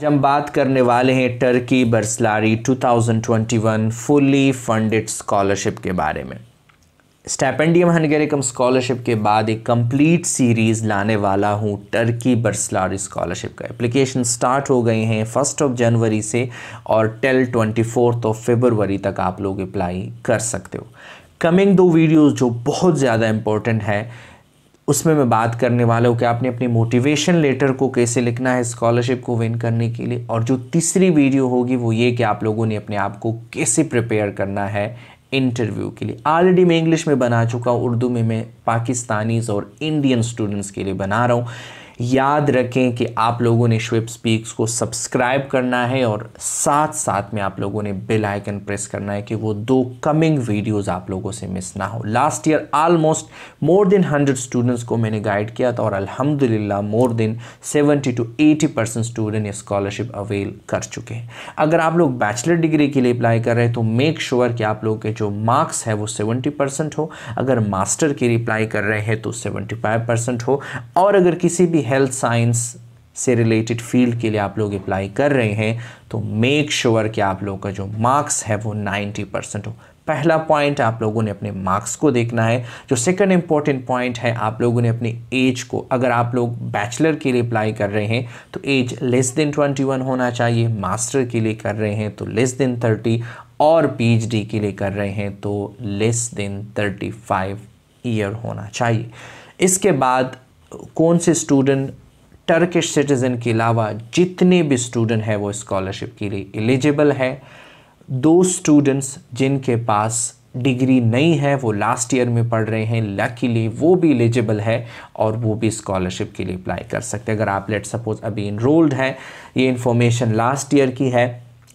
आज हम बात करने वाले हैं Turkey Burslari 2021 fully funded scholarship के बारे में स्टेपेंडियम हनगेरिकम स्कॉलरशिप के बाद एक कंप्लीट सीरीज़ लाने वाला हूँ टर्की बर्सलारी स्कॉलरशिप का एप्लीकेशन स्टार्ट हो गए हैं फर्स्ट ऑफ जनवरी से और till twenty fourth of February तक आप लोग अप्लाई कर सकते हो कमिंग दो वीडियोज़ जो बहुत ज़्यादा इम्पोर्टेंट है उसमें मैं बात करने वाला हूँ कि आपने अपने मोटिवेशन लेटर को कैसे लिखना है स्कॉलरशिप को विन करने के लिए और जो तीसरी वीडियो होगी वो ये कि आप लोगों ने अपने आप को कैसे प्रिपेयर करना है इंटरव्यू के लिए ऑलरेडी मैं इंग्लिश में बना चुका हूँ उर्दू में मैं पाकिस्तानीज़ और इंडियन स्टूडेंट्स के लिए बना रहा हूँ याद रखें कि आप लोगों ने श्वेप स्पीक्स को सब्सक्राइब करना है और साथ साथ में आप लोगों ने बेल आइकन प्रेस करना है कि वो दो कमिंग वीडियोस आप लोगों से मिस ना हो last year almost more than hundred students को मैंने गाइड किया था और अल्हम्दुलिल्लाह more than seventy two eighty percent student ये स्कॉलरशिप अवेल कर चुके हैं अगर आप लोग बैचलर डिग्री के लिए अप्लाई कर रहे हैं तो मेक श्योर sure कि आप लोग के जो मार्क्स है वो सेवेंटी परसेंट हो अगर मास्टर के लिए अप्लाई कर रहे हैं तो सेवेंटी फाइव परसेंट हो और अगर किसी भी हेल्थ साइंस से रिलेटेड फील्ड के लिए आप लोग अप्लाई कर रहे हैं तो मेक श्योर sure कि आप लोग का जो मार्क्स है वो 90 परसेंट हो पहला पॉइंट आप लोगों ने अपने मार्क्स को देखना है जो सेकंड इंपॉर्टेंट पॉइंट है आप लोगों ने अपनी एज को अगर आप लोग बैचलर के लिए अप्लाई कर रहे हैं तो एज लेस देन 21 होना चाहिए मास्टर के लिए कर रहे हैं तो लेस देन 30 और पीएचडी के लिए कर रहे हैं तो लेस देन 35 ईयर होना चाहिए इसके बाद कौन से स्टूडेंट टर्किश सिटीज़न के अलावा जितने भी स्टूडेंट हैं वो स्कॉलरशिप के लिए एलिजिबल है दो स्टूडेंट्स जिनके पास डिग्री नहीं है वो लास्ट ईयर में पढ़ रहे हैं लकीली वो भी एलिजिबल है और वो भी स्कॉलरशिप के लिए अप्लाई कर सकते हैं अगर आप लेट सपोज अभी इनरोल्ड हैं ये इन्फॉर्मेशन लास्ट ईयर की है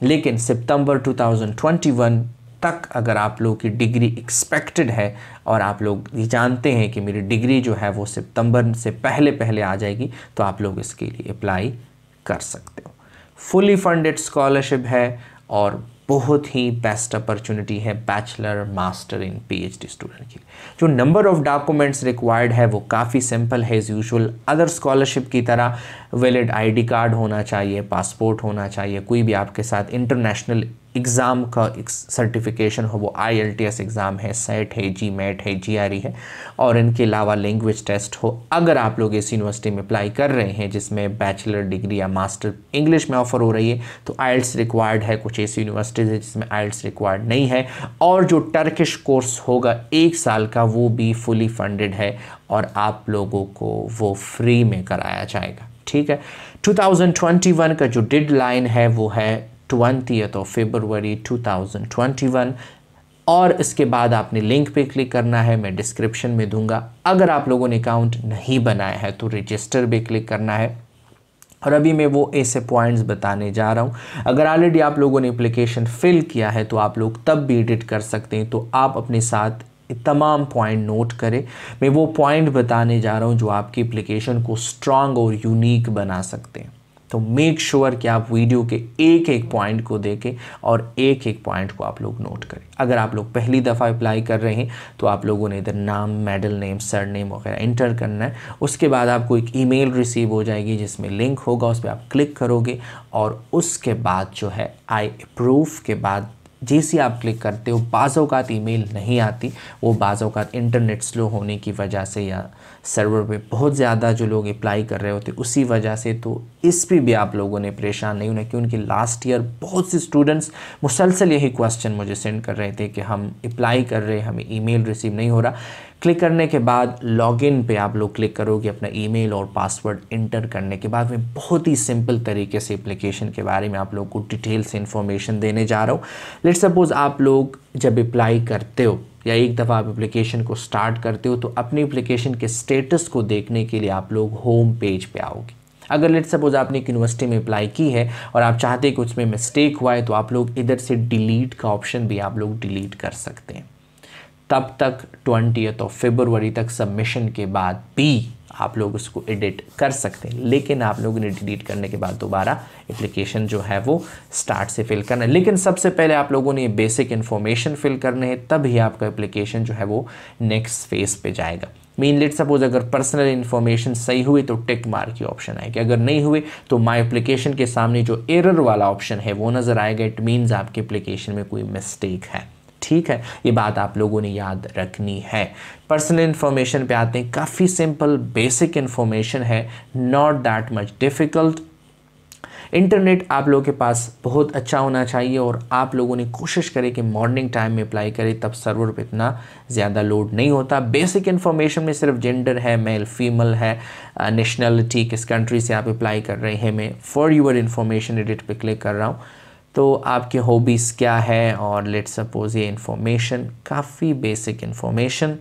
लेकिन सितंबर 2021 तक अगर आप लोगों की डिग्री एक्सपेक्टेड है और आप लोग ये जानते हैं कि मेरी डिग्री जो है वो सितंबर से पहले पहले आ जाएगी तो आप लोग इसके लिए अप्लाई कर सकते हो फुली फंडेड स्कॉलरशिप है और बहुत ही बेस्ट अपॉर्चुनिटी है बैचलर मास्टर इन पीएचडी स्टूडेंट के लिए जो नंबर ऑफ डॉक्यूमेंट्स रिक्वायर्ड है वो काफ़ी सिंपल है एज़ यूजुअल अदर स्कॉलरशिप की तरह वैलिड आईडी कार्ड होना चाहिए पासपोर्ट होना चाहिए कोई भी आपके साथ इंटरनेशनल एग्ज़ाम का सर्टिफिकेशन हो वो I L T S exam है सेट है जी मेट है जी आर ई है और इनके अलावा लैंग्वेज टेस्ट हो अगर आप लोग इस यूनिवर्सिटी में अप्लाई कर रहे हैं जिसमें बैचलर डिग्री या मास्टर इंग्लिश में ऑफ़र हो रही है तो आइल्स रिक्वायर्ड है कुछ ऐसी यूनिवर्सिटीज़ है जिसमें आइल्स रिक्वायर्ड नहीं है और जो टर्किश कोर्स होगा एक साल का वो भी फुली फंडेड है और आप लोगों को वो फ्री में कराया जाएगा ठीक है 2021 का जो डेड लाइन है वो है ट्वेंटियथ ऑफ फेबरवरी वन और इसके बाद आपने लिंक पे क्लिक करना है मैं डिस्क्रिप्शन में दूंगा अगर आप लोगों ने अकाउंट नहीं बनाया है तो रजिस्टर पे क्लिक करना है और अभी मैं वो ऐसे पॉइंट्स बताने जा रहा हूँ अगर ऑलरेडी आप लोगों ने अप्लीकेशन फिल किया है तो आप लोग तब भी एडिट कर सकते हैं तो आप अपने साथ तमाम पॉइंट नोट करें मैं वो पॉइंट बताने जा रहा हूँ जो आपकी अप्लीकेशन को स्ट्रांग और यूनिक बना सकते हैं तो मेक श्योर sure कि आप वीडियो के एक एक पॉइंट को देखें और एक एक पॉइंट को आप लोग नोट करें अगर आप लोग पहली दफ़ा अप्लाई कर रहे हैं तो आप लोगों ने इधर नाम मेडल नेम सर नेम वगैरह इंटर करना है उसके बाद आपको एक ईमेल रिसीव हो जाएगी जिसमें लिंक होगा उस पर आप क्लिक करोगे और उसके बाद जो है आई अप्रूव के बाद जैसे आप क्लिक करते हो बाज़ात ईमेल नहीं आती वो बाज़ात इंटरनेट स्लो होने की वजह से या सर्वर पे बहुत ज़्यादा जो लोग अप्लाई कर रहे होते उसी वजह से तो इस पर भी आप लोगों ने परेशान नहीं होना क्योंकि लास्ट ईयर बहुत से स्टूडेंट्स मुसलसल यही क्वेश्चन मुझे सेंड कर रहे थे कि हम अप्लाई कर रहे हैं हमें ईमेल रिसीव नहीं हो रहा क्लिक करने के बाद लॉगिन पे आप लोग क्लिक करोगे अपना ईमेल और पासवर्ड इंटर करने के बाद मैं बहुत ही सिंपल तरीके से एप्लीकेशन के बारे में आप लोग को डिटेल्स इन्फॉर्मेशन देने जा रहा हूँ लेट सपोज़ आप लोग जब अप्लाई करते हो या एक दफ़ा आप एप्लीकेशन को स्टार्ट करते हो तो अपनी एप्लीकेशन के स्टेटस को देखने के लिए आप लोग होम पेज पे आओगे अगर लेट सपोज़ आपने एक यूनिवर्सिटी में अप्लाई की है और आप चाहते हैं कि उसमें मिस्टेक हुआ है तो आप लोग इधर से डिलीट का ऑप्शन भी आप लोग डिलीट कर सकते हैं तब तक ट्वेंटी ऑफ फेबरवरी तक सबमिशन के बाद भी आप लोग उसको एडिट कर सकते हैं लेकिन आप लोग ने डिलीट करने के बाद दोबारा एप्लीकेशन जो है वो स्टार्ट से फिल करना है लेकिन सबसे पहले आप लोगों ने बेसिक इन्फॉर्मेशन फिल करने हैं ही आपका एप्लीकेशन जो है वो नेक्स्ट फेज पे जाएगा मीन लेट सपोज अगर पर्सनल इन्फॉर्मेशन सही हुई तो टिक मार की ऑप्शन आएगी अगर नहीं हुए तो माई एप्लीकेशन के सामने जो एरर वाला ऑप्शन है वो नज़र आएगा इट मीन्स आपके एप्लीकेशन में कोई मिस्टेक है ठीक है ये बात आप लोगों ने याद रखनी है पर्सनल इन्फॉर्मेशन पे आते हैं काफ़ी सिंपल बेसिक इन्फॉर्मेशन है not that much difficult internet आप लोगों के पास बहुत अच्छा होना चाहिए और आप लोगों ने कोशिश करें कि मॉर्निंग टाइम में अप्लाई करें तब सर्वर पर इतना ज़्यादा लोड नहीं होता बेसिक इन्फॉर्मेशन में सिर्फ जेंडर है मेल फीमेल है नेशनलिटी किस कंट्री से आप अप्लाई कर रहे हैं मैं फॉर यूर इन्फॉर्मेशन एडिट पर क्लिक कर रहा हूँ तो आपके हॉबीज़ क्या है और लेट सपोज ये इन्फॉर्मेशन काफ़ी बेसिक इन्फॉर्मेशन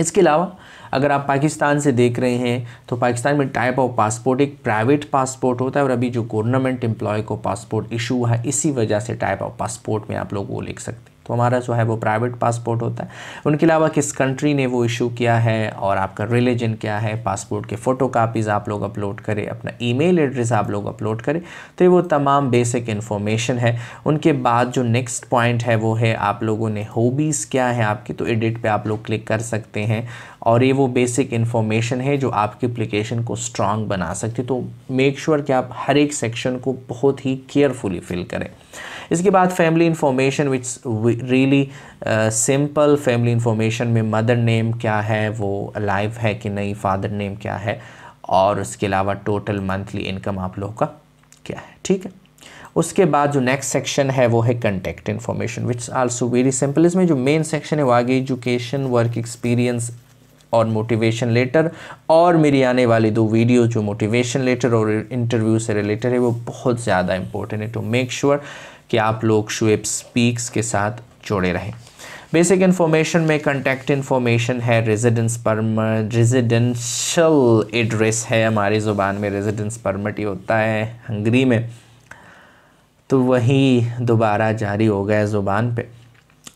इसके अलावा अगर आप पाकिस्तान से देख रहे हैं तो पाकिस्तान में टाइप ऑफ पासपोर्ट एक प्राइवेट पासपोर्ट होता है और अभी जो गवर्नमेंट एम्प्लॉय को पासपोर्ट इशू हुआ है इसी वजह से टाइप ऑफ पासपोर्ट में आप लोग वो लिख सकते हैं तो हमारा जो है वो प्राइवेट पासपोर्ट होता है उनके अलावा किस कंट्री ने वो इशू किया है और आपका रिलीजन क्या है पासपोर्ट के फ़ोटो कापीज़ आप लोग अपलोड करें अपना ईमेल एड्रेस आप लोग अपलोड करें तो ये वो तमाम बेसिक इन्फॉर्मेशन है उनके बाद जो नेक्स्ट पॉइंट है वो है आप लोगों ने होबीज़ क्या है आपकी तो एडिट पर आप लोग क्लिक कर सकते हैं और ये वो बेसिक इन्फॉर्मेशन है जो आपके एप्लीकेशन को स्ट्रांग बना सकती तो मेक श्योर sure कि आप हर एक सेक्शन को बहुत ही केयरफुली फिल करें इसके बाद family information which really simple family information में मदर नेम क्या है वो अलाइव है कि नहीं फादर नेम क्या है और उसके अलावा टोटल मंथली इनकम आप लोगों का क्या है ठीक है उसके बाद जो नेक्स्ट सेक्शन है वो है contact information which also very simple इसमें जो मेन सेक्शन है वो आगे एजुकेशन वर्क एक्सपीरियंस और मोटिवेशन लेटर और मेरी आने वाली दो वीडियो जो मोटिवेशन लेटर और इंटरव्यू से रिलेटेड है वो बहुत ज़्यादा इंपॉर्टेंट है टू मेक श्योर कि आप लोग शुएब स्पीक्स के साथ जुड़े रहें बेसिक इन्फॉर्मेशन में कंटैक्ट इन्फॉर्मेशन है रेजिडेंस परम रेजिडेंशल एड्रेस है हमारी ज़ुबान में रेजिडेंस परमिट ही होता है हंगरी में तो वही दोबारा जारी हो गया ज़ुबान पे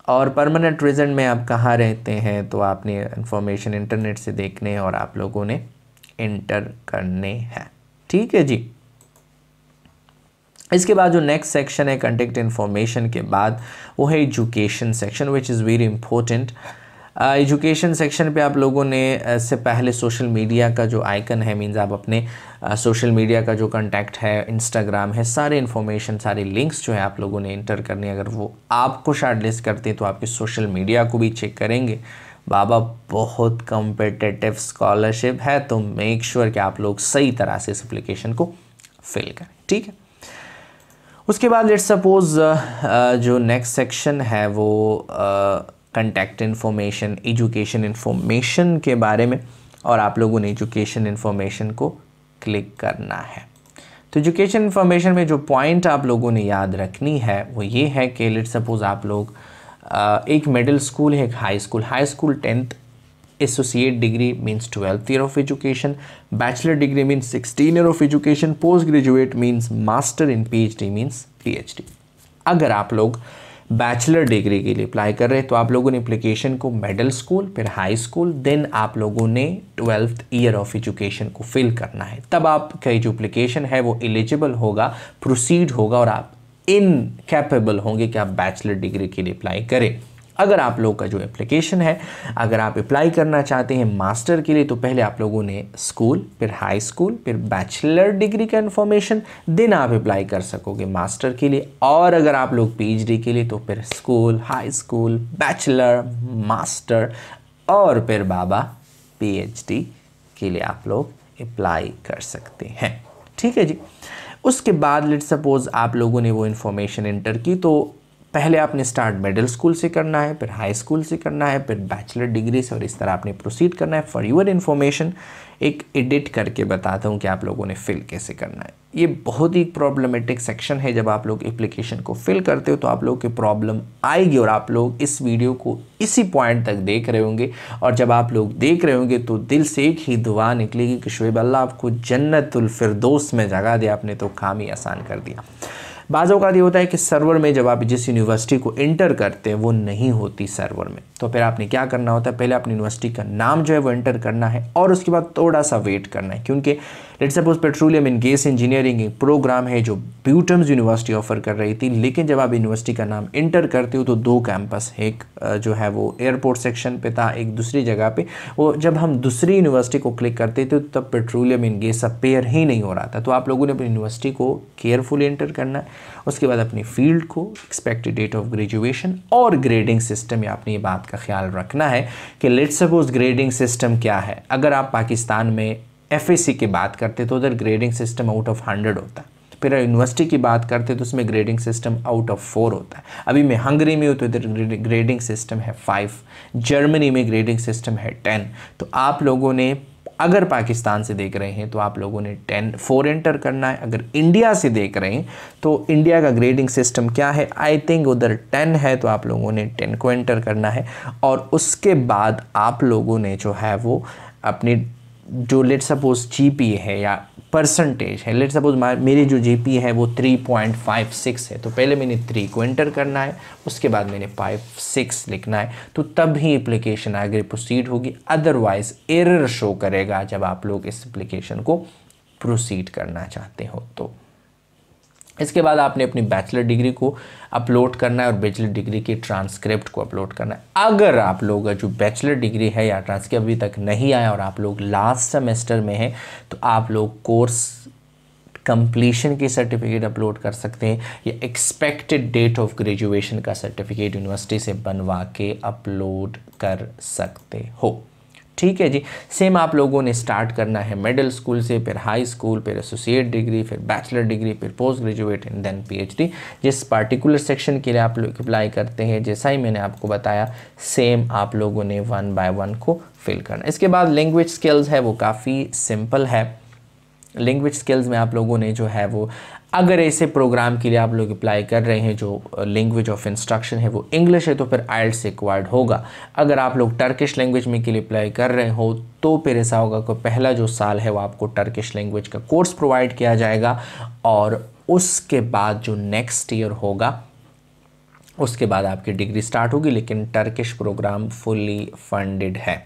और परमानेंट प्रेजेंट में आप कहाँ रहते हैं तो आपने इन्फॉर्मेशन इंटरनेट से देखने और आप लोगों ने इंटर करने हैं ठीक है जी इसके बाद जो नेक्स्ट सेक्शन है कंटेक्ट इन्फॉर्मेशन के बाद वो है education section which is very important education uh, section पे आप लोगों ने इससे uh, पहले सोशल मीडिया का जो आइकन है मीन्स आप अपने सोशल uh, मीडिया का जो कांटेक्ट है इंस्टाग्राम है सारे इन्फॉर्मेशन सारे लिंक्स जो है आप लोगों ने इंटर करनी अगर वो आपको शार्ट लिस्ट करते हैं तो आपके सोशल मीडिया को भी चेक करेंगे बाबा बहुत कम्पिटिटिव स्कॉलरशिप है तो मेक श्योर sure कि आप लोग सही तरह से इस अप्लीकेशन को फिल करें ठीक है उसके बाद लेट सपोज जो नेक्स्ट सेक्शन है वो uh, contact information education information के बारे में और आप लोगों ने एजुकेशन इन्फॉर्मेशन को क्लिक करना है तो एजुकेशन इन्फॉर्मेशन में जो पॉइंट आप लोगों ने याद रखनी है वो ये है कि लेट सपोज़ आप लोग एक मिडिल स्कूल है एक high school high school tenth associate degree means twelfth year of education bachelor degree means sixteen year of education post graduate means master इन P H D means P H D अगर आप लोग bachelor degree के लिए apply कर रहे हैं तो आप लोगों ने अप्लीकेशन को मिडल स्कूल फिर हाई स्कूल देन आप लोगों ने ट्वेल्थ ईयर ऑफ एजुकेशन को फिल करना है तब आपका जो अप्लीकेशन है वो एलिजिबल होगा प्रोसीड होगा और आप इनकेपेबल होंगे कि आप बैचलर डिग्री के लिए अप्लाई करें अगर आप लोगों का जो एप्लीकेशन है अगर आप अप्लाई करना चाहते हैं मास्टर के लिए तो पहले आप लोगों ने स्कूल फिर हाई स्कूल फिर बैचलर डिग्री का इन्फॉर्मेशन देन आप अप्लाई कर सकोगे मास्टर के लिए और अगर आप लोग पीएचडी के लिए तो फिर school high school bachelor master और फिर बाबा पी के लिए आप लोग अप्लाई कर सकते हैं ठीक है जी उसके बाद लेट सपोज़ आप लोगों ने वो इन्फॉर्मेशन इंटर की तो पहले आपने स्टार्ट मिडिल स्कूल से करना है फिर हाई स्कूल से करना है फिर बैचलर डिग्री से और इस तरह आपने प्रोसीड करना है फॉर यूर इन्फॉर्मेशन एक एडिट करके बताता हूँ कि आप लोगों ने फिल कैसे करना है ये बहुत ही प्रॉब्लमेटिक सेक्शन है जब आप लोग एप्लीकेशन को फिल करते हो तो आप लोग की प्रॉब्लम आएगी और आप लोग इस वीडियो को इसी पॉइंट तक देख रहे होंगे और जब आप लोग देख रहे होंगे तो दिल से एक ही दुआ निकलेगी कि शुएब अल्लाह आपको जन्नतुल फिरदौस में जगह दिया आपने तो काम ही आसान कर दिया बाज़ अवकात ये होता है कि सर्वर में जब आप जिस यूनिवर्सिटी को इंटर करते हैं वो नहीं होती सर्वर में तो फिर आपने क्या करना होता है पहले अपनी यूनिवर्सिटी का नाम जो है वो इंटर करना है और उसके बाद थोड़ा सा वेट करना है क्योंकि लेट सपोज पेट्रोलियम इन गैस इंजीनियरिंग एक प्रोग्राम है जो ब्यूटम्स यूनिवर्सिटी ऑफर कर रही थी लेकिन जब आप यूनिवर्सिटी का नाम इंटर करते हो तो दो कैंपस एक जो है वो एयरपोर्ट सेक्शन पे था एक दूसरी जगह पे वो जब हम दूसरी यूनिवर्सिटी को क्लिक करते थे तो तब पेट्रोलियम इन गैस अब पेयर ही नहीं हो रहा था तो आप लोगों ने अपनी यूनिवर्सिटी को केयरफुली एंटर करना है उसके बाद अपनी फील्ड को एक्सपेक्टेड डेट ऑफ ग्रेजुएशन और ग्रेडिंग सिस्टम या आपने ये बात का ख्याल रखना है कि लेट्स सपोज ग्रेडिंग सिस्टम क्या है अगर आप पाकिस्तान में एफ की बात करते तो उधर grading system out of hundred होता है फिर यूनिवर्सिटी की बात करते तो उसमें grading system out of four होता है अभी मैं हंगरी में हूँ तो इधर ग्रेडिंग सिस्टम है फाइव जर्मनी में ग्रेडिंग सिस्टम है टेन तो आप लोगों ने अगर पाकिस्तान से देख रहे हैं तो आप लोगों ने टेन फोर एंटर करना है अगर इंडिया से देख रहे हैं तो इंडिया का ग्रेडिंग सिस्टम क्या है आई थिंक उधर टेन है तो आप लोगों ने टेन को एंटर करना है और उसके बाद आप लोगों ने जो है वो अपनी जो लेट सपोज जी पी है या परसेंटेज है लेट सपोज मेरी जो जी पी है वो थ्री पॉइंट फाइव सिक्स है तो पहले मैंने थ्री को एंटर करना है उसके बाद मैंने फाइव सिक्स लिखना है तो तब ही एप्लीकेशन आगे प्रोसीड होगी अदरवाइज एरर शो करेगा जब आप लोग इस एप्लीकेशन को प्रोसीड करना चाहते हो तो इसके बाद आपने अपनी बैचलर डिग्री को अपलोड करना है और बैचलर डिग्री के ट्रांसक्रिप्ट को अपलोड करना है अगर आप लोग जो बैचलर डिग्री है या ट्रांसक्रिप्ट अभी तक नहीं आया और आप लोग लास्ट सेमेस्टर में हैं तो आप लोग कोर्स कंप्लीशन की सर्टिफिकेट अपलोड कर सकते हैं या एक्सपेक्टेड डेट ऑफ ग्रेजुएशन का सर्टिफिकेट यूनिवर्सिटी से बनवा के अपलोड कर सकते हो ठीक है जी सेम आप लोगों ने स्टार्ट करना है मिडिल स्कूल से फिर हाई स्कूल फिर एसोसिएट डिग्री फिर बैचलर डिग्री फिर post graduate and then PhD जिस पार्टिकुलर सेक्शन के लिए आप लोग अप्लाई करते हैं जैसा ही मैंने आपको बताया सेम आप लोगों ने वन बाय वन को फिल करना इसके बाद लैंग्वेज स्किल्स है वो काफ़ी सिंपल है लैंग्वेज स्किल्स में आप लोगों ने जो है वो अगर ऐसे प्रोग्राम के लिए आप लोग अप्लाई कर रहे हैं जो लैंग्वेज ऑफ इंस्ट्रक्शन है वो इंग्लिश है तो फिर आइल्स रिक्वायर्ड होगा अगर आप लोग टर्किश लैंग्वेज में के लिए अप्लाई कर रहे हो तो फिर ऐसा होगा कि पहला जो साल है वो आपको टर्किश लैंग्वेज का कोर्स प्रोवाइड किया जाएगा और उसके बाद जो नेक्स्ट ईयर होगा उसके बाद आपकी डिग्री स्टार्ट होगी लेकिन टर्किश प्रोग्राम फुल्ली फंडेड है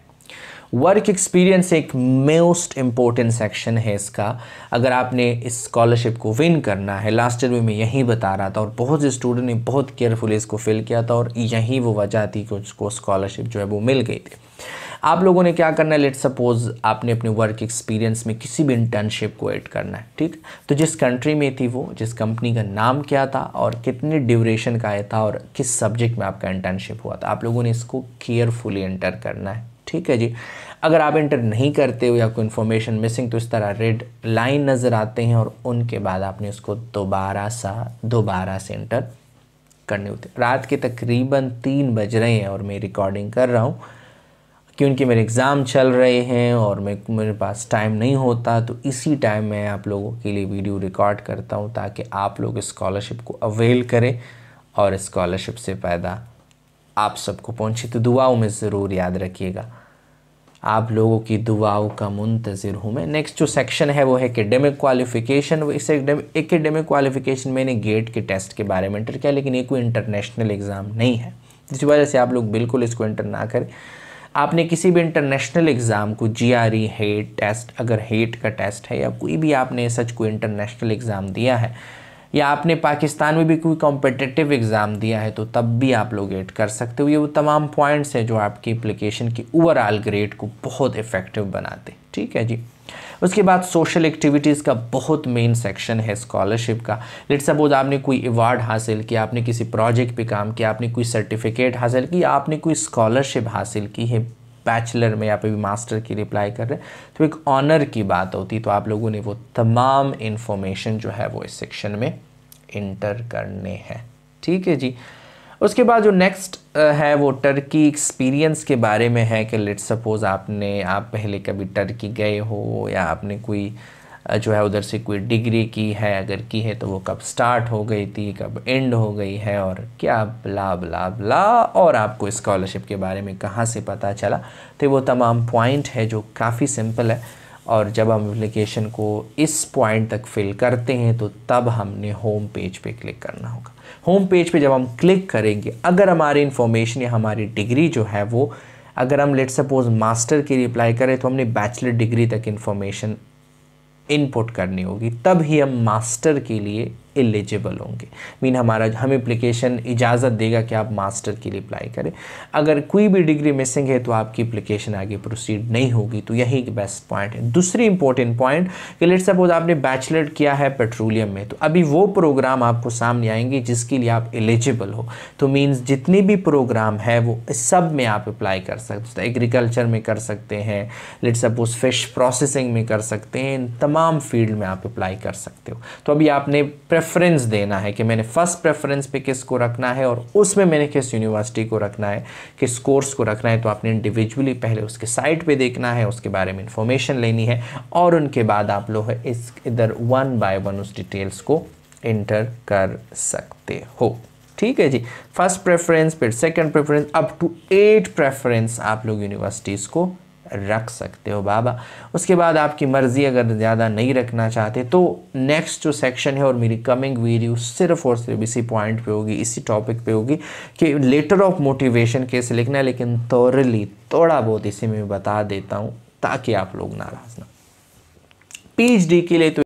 वर्क एक्सपीरियंस एक मोस्ट इम्पोर्टेंट सेक्शन है इसका अगर आपने इस स्कॉलरशिप को विन करना है लास्ट ईयर में मैं यही बता रहा था और बहुत से स्टूडेंट ने बहुत केयरफुली इसको फिल किया था और यही वो वजह थी कि उसको स्कॉलरशिप जो है वो मिल गई थी आप लोगों ने क्या करना है लेट सपोज आपने अपने वर्क एक्सपीरियंस में किसी भी इंटर्नशिप को ऐड करना है ठीक तो जिस कंट्री में थी वो जिस कंपनी का नाम क्या था और कितने ड्यूरेशन का आया था और किस सब्जेक्ट में आपका इंटर्नशिप हुआ था आप लोगों ने इसको केयरफुली एंटर करना है ठीक है जी अगर आप इंटर नहीं करते हो या कोई इन्फॉर्मेशन मिसिंग तो इस तरह रेड लाइन नज़र आते हैं और उनके बाद आपने उसको दोबारा सा दोबारा से इंटर करने होते रात के तकरीबन तीन बज रहे हैं और मैं रिकॉर्डिंग कर रहा हूँ क्योंकि मेरे एग्ज़ाम चल रहे हैं और मैं मेरे पास टाइम नहीं होता तो इसी टाइम मैं आप लोगों के लिए वीडियो रिकॉर्ड करता हूँ ताकि आप लोग स्कॉलरशिप को अवेल करें और स्कॉलरशिप से फ़ायदा आप सबको पहुँचे तो दुआओं में ज़रूर याद रखिएगा आप लोगों की दुआओं का मुंतज़र हूँ मैं नेक्स्ट जो सेक्शन है वो है एकेडमिक क्वालिफिकेशन वो इस एकेडमिक क्वालिफिकेशन मैंने गेट के टेस्ट के बारे में इंटर किया लेकिन ये कोई इंटरनेशनल एग्ज़ाम नहीं है जिस वजह से आप लोग बिल्कुल इसको इंटर ना करें आपने किसी भी इंटरनेशनल एग्ज़ाम को G R E HAT test अगर हेट का टेस्ट है या कोई भी आपने सच कोई इंटरनेशनल एग्ज़ाम दिया है या आपने पाकिस्तान में भी कोई कॉम्पिटिटिव एग्ज़ाम दिया है तो तब भी आप लोग एड कर सकते हो ये वो तमाम पॉइंट्स हैं जो आपकी एप्लीकेशन की ओवरऑल ग्रेड को बहुत इफ़ेक्टिव बनाते ठीक है जी उसके बाद सोशल एक्टिविटीज़ का बहुत मेन सेक्शन है स्कॉलरशिप का लेट सपोज आपने कोई अवार्ड हासिल किया आपने किसी प्रोजेक्ट पे काम किया आपने कोई सर्टिफिकेट हासिल किया आपने कोई स्कॉलरशिप हासिल की है बैचलर में या फिर मास्टर की रिप्लाई कर रहे हैं तो एक ऑनर की बात होती तो आप लोगों ने वो तमाम इन्फॉर्मेशन जो है वो इस सेक्शन में इंटर करने हैं ठीक है जी उसके बाद जो नेक्स्ट है वो टर्की एक्सपीरियंस के बारे में है कि लेट सपोज़ आपने आप पहले कभी टर्की गए हो या आपने कोई जो है उधर से कोई डिग्री की है अगर की है तो वो कब स्टार्ट हो गई थी कब एंड हो गई है और क्या ब्ला बला ब्ला और आपको स्कॉलरशिप के बारे में कहाँ से पता चला तो वो तमाम पॉइंट है जो काफ़ी सिंपल है और जब हम एप्लीकेशन को इस पॉइंट तक फिल करते हैं तो तब हमने होम पेज पे क्लिक करना होगा होम पेज पे जब हम क्लिक करेंगे अगर हमारी इन्फॉर्मेशन या हमारी डिग्री जो है वो अगर हम लेट सपोज मास्टर के लिए अप्लाई करें तो हमने बैचलर डिग्री तक इन्फॉर्मेशन इनपुट करनी होगी तब ही हम मास्टर के लिए एलिजिबल होंगे मीन हमारा हम एप्लीकेशन इजाज़त देगा कि आप मास्टर के लिए अप्लाई करें अगर कोई भी डिग्री मिसिंग है तो आपकी एप्लीकेशन आगे प्रोसीड नहीं होगी तो यही बेस्ट पॉइंट है दूसरी इंपॉर्टेंट पॉइंट कि लेट सपोज आपने बैचलर किया है पेट्रोलियम में तो अभी वो प्रोग्राम आपको सामने आएंगे जिसके लिए आप एलिजिबल हो तो मीन्स जितनी भी प्रोग्राम है वो सब में आप अप्लाई कर सकते हैं एग्रीकल्चर में कर सकते हैं लेट सपोज फिश प्रोसेसिंग में कर सकते हैं इन तमाम फील्ड में आप अप्लाई कर सकते हो तो अभी आपने प्रेफर प्रेफरेंस देना है कि मैंने फर्स्ट प्रेफरेंस पे किस को रखना है और उसमें मैंने किस यूनिवर्सिटी को रखना है किस कोर्स को रखना है तो आपने इंडिविजुअली पहले उसके साइट पे देखना है उसके बारे में इंफॉर्मेशन लेनी है और उनके बाद आप लोग इस इधर वन बाय वन उस डिटेल्स को इंटर कर सकते हो ठीक है जी फर्स्ट प्रेफरेंस फिर second preference up to eight preference आप लोग यूनिवर्सिटीज़ को रख सकते हो बाबा उसके बाद आपकी मर्ज़ी अगर ज़्यादा नहीं रखना चाहते तो नेक्स्ट जो सेक्शन है और मेरी कमिंग वीडियो सिर्फ और सिर्फ इसी पॉइंट पे होगी इसी टॉपिक पे होगी कि लेटर ऑफ मोटिवेशन कैसे लिखना है लेकिन थोरली थोड़ा बहुत इसी में बता देता हूँ ताकि आप लोग नाराज़ ना पीएचडी के लिए तो